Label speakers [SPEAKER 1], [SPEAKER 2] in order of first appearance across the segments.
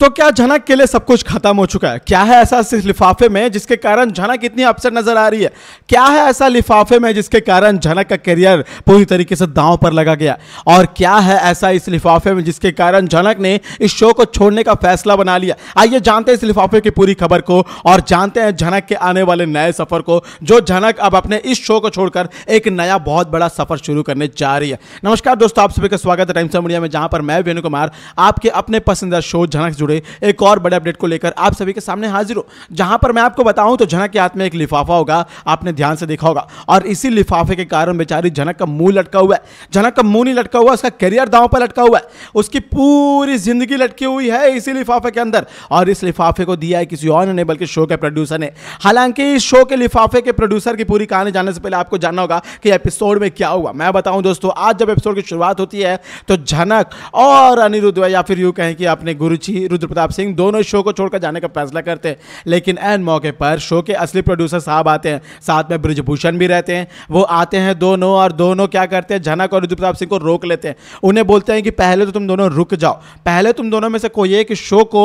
[SPEAKER 1] तो क्या झनक के लिए सब कुछ खत्म हो चुका है क्या है ऐसा लिफाफे में जिसके कारण झनक इतनी अपसेट नजर आ रही है क्या है ऐसा लिफाफे में जिसके कारण झनक का करियर पूरी तरीके से दांव पर लगा गया और क्या है ऐसा इस लिफाफे में जिसके कारण झनक ने इस शो को छोड़ने का फैसला बना लिया आइए जानते हैं इस लिफाफे की पूरी खबर को और जानते हैं झनक के आने वाले नए सफर को जो झनक अब अपने इस शो को छोड़कर एक नया बहुत बड़ा सफर शुरू करने जा रही है नमस्कार दोस्तों आप सभी का स्वागत है टाइम्स ऑफ मीडिया में जहां पर मैं वेणु कुमार आपके अपने पसंदीदा शो झनक जुड़े एक और बड़े अपडेट को लेकर आप सभी के सामने हाजिर हो जहां पर मैं आपको बताऊं तो झनक के हाथ में एक लिफाफा होगा आपने ध्यान से देखा होगा और इसी लिफाफे के कारण बेचारी झनक का मुंह लटका हुआ है झनक का मुंह नहीं लटका हुआ उसका करियर दांव पर लटका हुआ है उसकी पूरी जिंदगी लटकी हुई है इसी लिफाफे के अंदर और इस लिफाफे को दिया है किसी और ने बल्कि शो के प्रोड्यूसर ने हालांकि इस शो के लिफाफे के प्रोड्यूसर की पूरी कहानी जानने से पहले आपको जानना होगा कि एपिसोड में क्या हुआ मैं बताऊं दोस्तों आज जब एपिसोड की शुरुआत होती है तो झनक और अनिरुद्ध या फिर यू कहें कि अपने गुरुजी रुद्र प्रताप सिंह दोनों शो को छोड़कर जाने का फैसला करते हैं लेकिन एन मौके पर शो के असली प्रोड्यूसर साहब आते हैं साथ में ब्रजभूषण भी रहते हैं वो आते हैं दोनों और दोनों क्या करते हैं झनक और रुद्र प्रताप सिंह को रोक लेते हैं उन्हें बोलते हैं कि पहले तो तुम दोनों रुक जाओ पहले तुम दोनों में से कोई एक शो को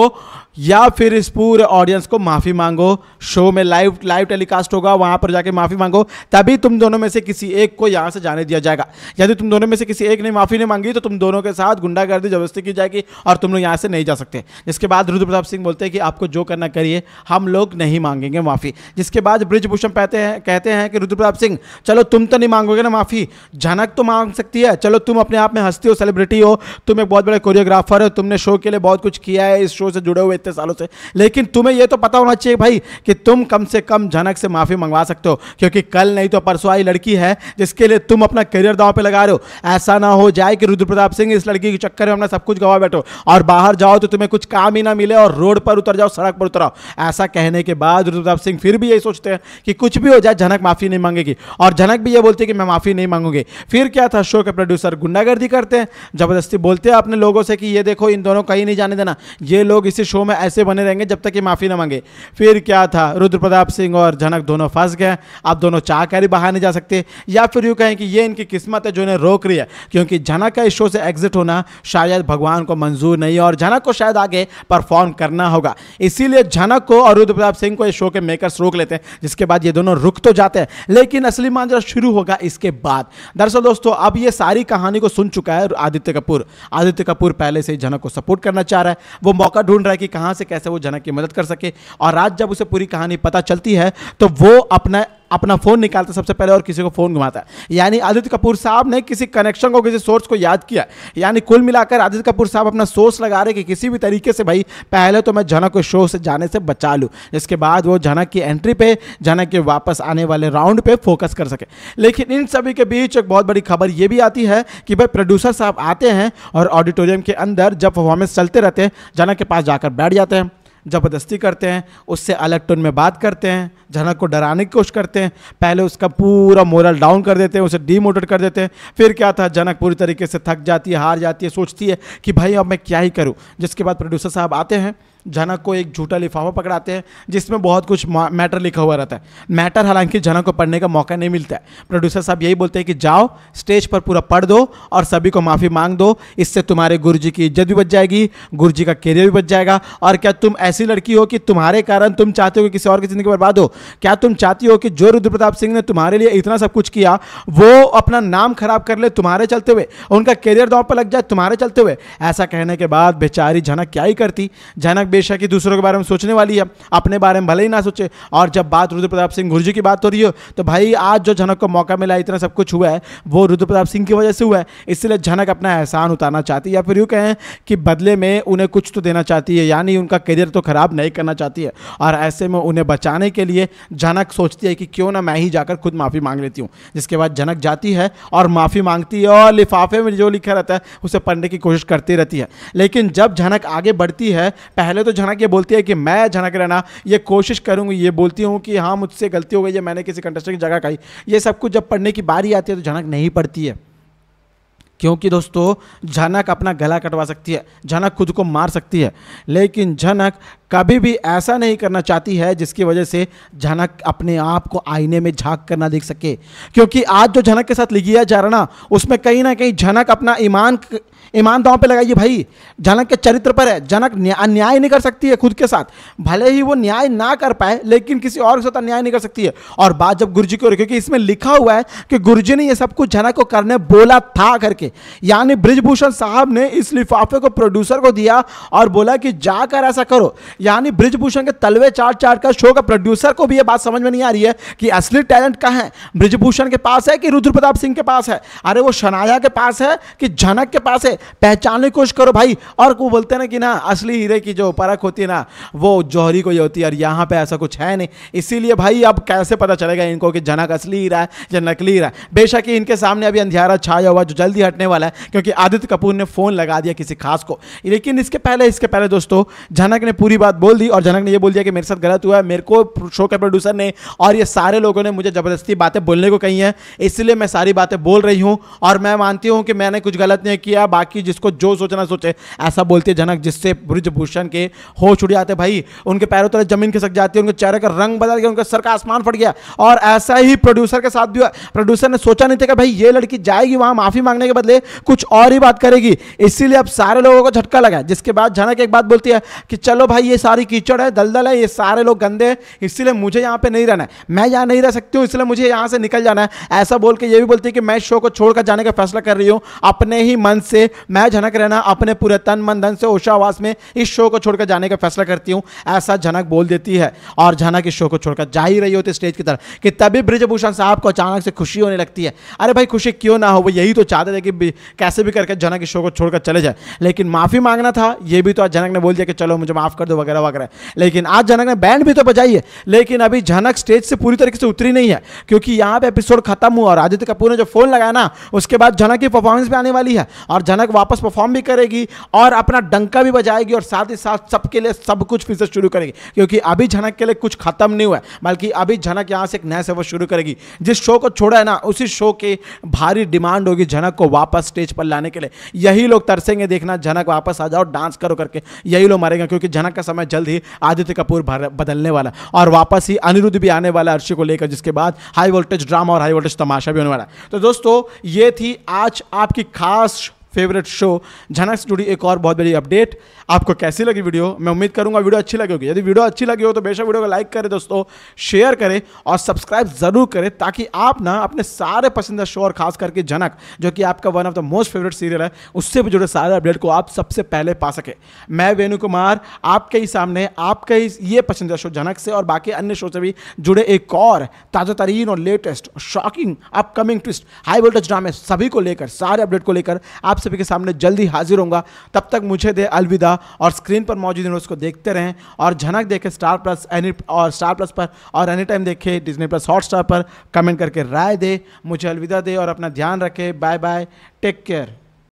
[SPEAKER 1] या फिर इस पूरे ऑडियंस को माफ़ी मांगो शो में लाइव लाइव टेलीकास्ट होगा वहां पर जाके माफ़ी मांगो तभी तुम दोनों में से किसी एक को यहां से जाने दिया जाएगा यदि तुम दोनों में से किसी एक ने माफ़ी नहीं मांगी तो तुम दोनों के साथ गुंडागर्दी जबरदस्ती की जाएगी और तुम लोग यहां से नहीं जा सकते जिसके बाद रुद्र प्रताप सिंह बोलते हैं कि आपको जो करना करिए हम लोग नहीं मांगेंगे माफ़ी जिसके बाद ब्रिजभूषण कहते हैं कहते हैं कि रुद्र प्रताप सिंह चलो तुम तो नहीं मांगोगे ना माफ़ी झनक तो मांग सकती है चलो तुम अपने आप में हंसती हो सेलिब्रिटी हो तुम एक बहुत बड़े कोरियोग्राफर हो तुमने शो के लिए बहुत कुछ किया है इस शो से जुड़े हुए इतने सालों से लेकिन तुम्हें यह तो पता होना चाहिए भाई कि तुम कम से कम झनक से माफ़ी मंगवा सकते हो क्योंकि कल नहीं तो परसों आई लड़की है जिसके लिए तुम अपना करियर दाव पर लगा रहे हो ऐसा ना हो जाए कि रुद्र प्रताप सिंह इस लड़की के चक्कर में अपना सब कुछ गवा बैठो और बाहर जाओ तो तुम्हें कुछ काम ही ना मिले और रोड पर उतर जाओ सड़क पर उतर आओ ऐसा कहने के बाद प्रताप सिंह फिर भी यही सोचते हैं कि कुछ भी हो जाए झनक माफ़ी नहीं मांगेगी और झनक भी ये बोलती है कि मैं माफ़ी नहीं मांगूंगी फिर क्या था शो के प्रोड्यूसर गुंडागर्दी करते हैं ज़बरदस्ती बोलते हैं अपने लोगों से कि ये देखो इन दोनों कहीं नहीं जाने देना ये लोग इसी शो में ऐसे बने रहेंगे जब तक ये माफ़ी ना मांगे फिर क्या था रुद्र प्रताप सिंह और झनक दोनों फंस गए आप दोनों चाह कर ही बाहर नहीं जा सकते या फिर यूँ कहें कि ये इनकी किस्मत है जो इन्हें रोक रही है क्योंकि झनक का इस शो से एग्जिट होना शायद भगवान को मंजूर नहीं और झनक को शायद आगे में परफॉर्म करना होगा इसीलिए झनक को और रुद्र प्रताप सिंह को इस शो के मेकर्स रोक लेते हैं जिसके बाद ये दोनों रुक तो जाते हैं लेकिन असली मांजरा शुरू होगा इसके बाद दरअसल दोस्तों अब ये सारी कहानी को सुन चुका है आदित्य कपूर आदित्य कपूर पहले से ही झनक को सपोर्ट करना चाह रहा है वो मौका ढूंढ रहा है कि कहाँ से कैसे वो झनक की मदद कर सके और आज जब उसे पूरी कहानी पता चलती है तो वो अपना अपना फ़ोन निकालता सबसे पहले और किसी को फ़ोन घुमाता है यानी आदित्य कपूर साहब ने किसी कनेक्शन को किसी सोर्स को याद किया यानी कुल मिलाकर आदित्य कपूर साहब अपना सोर्स लगा रहे कि किसी भी तरीके से भाई पहले तो मैं झनक को शो से जाने से बचा लूँ जिसके बाद वो झनक की एंट्री पे झनक के वापस आने वाले राउंड पे फोकस कर सके लेकिन इन सभी के बीच एक बहुत बड़ी खबर ये भी आती है कि भाई प्रोड्यूसर साहब आते हैं और ऑडिटोरियम के अंदर जब परफॉर्मेंस चलते रहते हैं झनक के पास जाकर बैठ जाते हैं ज़बरदस्ती करते हैं उससे अलग टोन में बात करते हैं जनक को डराने की कोशिश करते हैं पहले उसका पूरा मोरल डाउन कर देते हैं उसे डीमोटिवेट कर देते हैं फिर क्या था जनक पूरी तरीके से थक जाती है हार जाती है सोचती है कि भाई अब मैं क्या ही करूँ जिसके बाद प्रोड्यूसर साहब आते हैं झनक को एक झूठा लिफाफा पकड़ाते हैं जिसमें बहुत कुछ मैटर लिखा हुआ रहता है मैटर हालांकि झनक को पढ़ने का मौका नहीं मिलता है प्रोड्यूसर साहब यही बोलते हैं कि जाओ स्टेज पर पूरा पढ़ दो और सभी को माफ़ी मांग दो इससे तुम्हारे गुरु जी की इज्जत भी बच जाएगी गुरु जी का करियर भी बच जाएगा और क्या तुम ऐसी लड़की हो कि तुम्हारे कारण तुम चाहते हो कि किसी और की जिंदगी बर्बाद हो क्या तुम चाहती हो कि जो रुद्र प्रताप सिंह ने तुम्हारे लिए इतना सब कुछ किया वो अपना नाम खराब कर ले तुम्हारे चलते हुए उनका करियर दौड़ पर लग जाए तुम्हारे चलते हुए ऐसा कहने के बाद बेचारी झनक क्या ही करती झनक बेशक ही दूसरों के बारे में सोचने वाली है अपने बारे में भले ही ना सोचे और जब बात रुद्र प्रताप सिंह गुरुजी की बात हो रही हो तो भाई आज जो झनक को मौका मिला इतना सब कुछ हुआ है वो रुद्र प्रताप सिंह की वजह से हुआ है इसलिए झनक अपना एहसान उतारना चाहती है या फिर यूँ कहें कि बदले में उन्हें कुछ तो देना चाहती है यानी उनका करियर तो ख़राब नहीं करना चाहती है और ऐसे में उन्हें बचाने के लिए झनक सोचती है कि क्यों ना मैं ही जाकर खुद माफ़ी मांग लेती हूँ जिसके बाद झनक जाती है और माफ़ी मांगती है और लिफाफे में जो लिखा रहता है उसे पढ़ने की कोशिश करती रहती है लेकिन जब झनक आगे बढ़ती है पहले पहले तो झनक ये बोलती है कि मैं झनक रहना ये कोशिश करूंगी ये बोलती हूँ कि हाँ मुझसे गलती हो गई है मैंने किसी कंटेस्टेंट की जगह खाई ये सब कुछ जब पढ़ने की बारी आती है तो झनक नहीं पड़ती है क्योंकि दोस्तों झनक अपना गला कटवा सकती है झनक खुद को मार सकती है लेकिन झनक कभी भी ऐसा नहीं करना चाहती है जिसकी वजह से झनक अपने आप को आईने में झाँक कर ना देख सके क्योंकि आज जो झनक के साथ लिखिया जा रहा ना उसमें कहीं ना कहीं झनक अपना ईमान ईमान दाव पे लगाइए भाई झनक के चरित्र पर है झनक अन्याय नहीं कर सकती है खुद के साथ भले ही वो न्याय ना कर पाए लेकिन किसी और के साथ अन्याय नहीं कर सकती है और बात जब जी को क्योंकि इसमें लिखा हुआ है कि गुरुजी ने ये सब कुछ झनक को करने बोला था करके यानी ब्रिजभूषण साहब ने इस लिफाफे को प्रोड्यूसर को दिया और बोला कि जाकर ऐसा करो यानी ब्रिजभूषण के तलवे चाट चाट का शो का प्रोड्यूसर को भी ये बात समझ में नहीं आ रही है कि असली टैलेंट कहाँ है ब्रिजभूषण के पास है कि रुद्र प्रताप सिंह के पास है अरे वो शनाया के पास है कि झनक के पास है पहचानने की कोशिश करो भाई और वो बोलते ना कि ना असली हीरे की जो परख होती है ना वो जौहरी को ही होती है और यहाँ पर ऐसा कुछ है नहीं इसीलिए भाई अब कैसे पता चलेगा इनको कि झनक असली हीरा है या नकली हीरा है बेशक ही इनके सामने अभी अंधेरा छाया हुआ जो जल्दी हटने वाला है क्योंकि आदित्य कपूर ने फ़ोन लगा दिया किसी खास को लेकिन इसके पहले इसके पहले दोस्तों झनक ने पूरी बात बात बोल दी और जनक ने ये बोल दिया कि मेरे साथ गलत हुआ है मेरे को शो के प्रोड्यूसर ने और ये सारे लोगों ने मुझे ज़बरदस्ती बातें बोलने को कही हैं इसलिए मैं सारी बातें बोल रही हूँ और मैं मानती हूँ कि मैंने कुछ गलत नहीं किया बाकी जिसको जो सोचना सोचे ऐसा बोलती है झनक जिससे ब्रजभूषण के हो छुड़ जाते भाई उनके पैरों तरह जमीन खिसक जाती है उनके चेहरे का रंग बदल गया उनका सर का आसमान फट गया और ऐसा ही प्रोड्यूसर के साथ भी प्रोड्यूसर ने सोचा नहीं था कि भाई ये लड़की जाएगी वहाँ माफ़ी मांगने के बदले कुछ और ही बात करेगी इसीलिए अब सारे लोगों को झटका लगा जिसके बाद झनक एक बात बोलती है कि चलो भाई ये सारी कीचड़ है दलदल है ये सारे लोग गंदे हैं इसीलिए मुझे यहाँ पे नहीं रहना है मैं यहाँ नहीं रह सकती हूँ इसलिए मुझे यहाँ से निकल जाना है ऐसा बोल के ये भी बोलती है कि मैं शो को छोड़कर जाने का फैसला कर रही हूँ अपने ही मन से मैं झनक रहना अपने पूरे तन मन धन से ओषावास में इस शो को छोड़कर जाने का फैसला करती हूँ ऐसा झनक बोल देती है और झनक इस शो को छोड़कर जा ही रही होती स्टेज की तरफ कि तभी ब्रिजभूषण साहब को अचानक से खुशी होने लगती है अरे भाई खुशी क्यों ना हो वो यही तो चाहते थे कि कैसे भी करके झनक इस शो को छोड़कर चले जाए लेकिन माफ़ी मांगना था ये भी तो झनक ने बोल दिया कि चलो मुझे माफ़ कर दो वगैरह वगैरह वगैरह लेकिन आज जनक ने बैंड भी तो बजाई है लेकिन अभी झनक स्टेज से पूरी तरीके से उतरी नहीं है क्योंकि यहाँ पे एपिसोड खत्म हुआ और आदित्य कपूर ने जो फोन लगाया ना उसके बाद झनक की परफॉर्मेंस भी आने वाली है और झनक वापस परफॉर्म भी करेगी और अपना डंका भी बजाएगी और साथ ही साथ सबके लिए सब कुछ फिर से शुरू करेगी क्योंकि अभी झनक के लिए कुछ खत्म नहीं हुआ बल्कि अभी झनक यहाँ से एक नया सेवा शुरू करेगी जिस शो को छोड़ा है ना उसी शो के भारी डिमांड होगी झनक को वापस स्टेज पर लाने के लिए यही लोग तरसेंगे देखना झनक वापस आ जाओ डांस करो करके यही लोग मरेंगे क्योंकि झनक का समय जल्द ही आदित्य कपूर बदलने वाला और वापस ही अनिरुद्ध भी आने वाला अर्शी को लेकर जिसके बाद हाई वोल्टेज ड्रामा और हाई वोल्टेज तमाशा भी होने वाला तो दोस्तों ये थी आज आपकी खास फेवरेट शो झनक स्टूडियो एक और बहुत बड़ी अपडेट आपको कैसी लगी वीडियो मैं उम्मीद करूंगा वीडियो अच्छी लगी होगी यदि वीडियो अच्छी लगी हो तो बेशक वीडियो को लाइक करें दोस्तों शेयर करें और सब्सक्राइब ज़रूर करें ताकि आप ना अपने सारे पसंदीदा शो और खास करके झनक जो कि आपका one of the most favourite serial है उससे भी जुड़े सारे अपडेट को आप सबसे पहले पा सके मैं वेणु कुमार आपके ही सामने आपके ही ये पसंदीदा शो झनक से और बाकी अन्य शो से भी जुड़े एक और ताज़ा तरीन और latest shocking upcoming twist high voltage ड्रामे सभी को लेकर सारे अपडेट को लेकर आप सभी के सामने जल्दी हाजिर होंगे तब तक मुझे दे अलविदा और स्क्रीन पर मौजूद न्यूज़ को देखते रहें और झनक देखें स्टार प्लस एनी और स्टार प्लस पर और एनी टाइम देखें डिजनी प्लस स्टार पर कमेंट करके राय दे मुझे अलविदा दे और अपना ध्यान रखें बाय बाय टेक केयर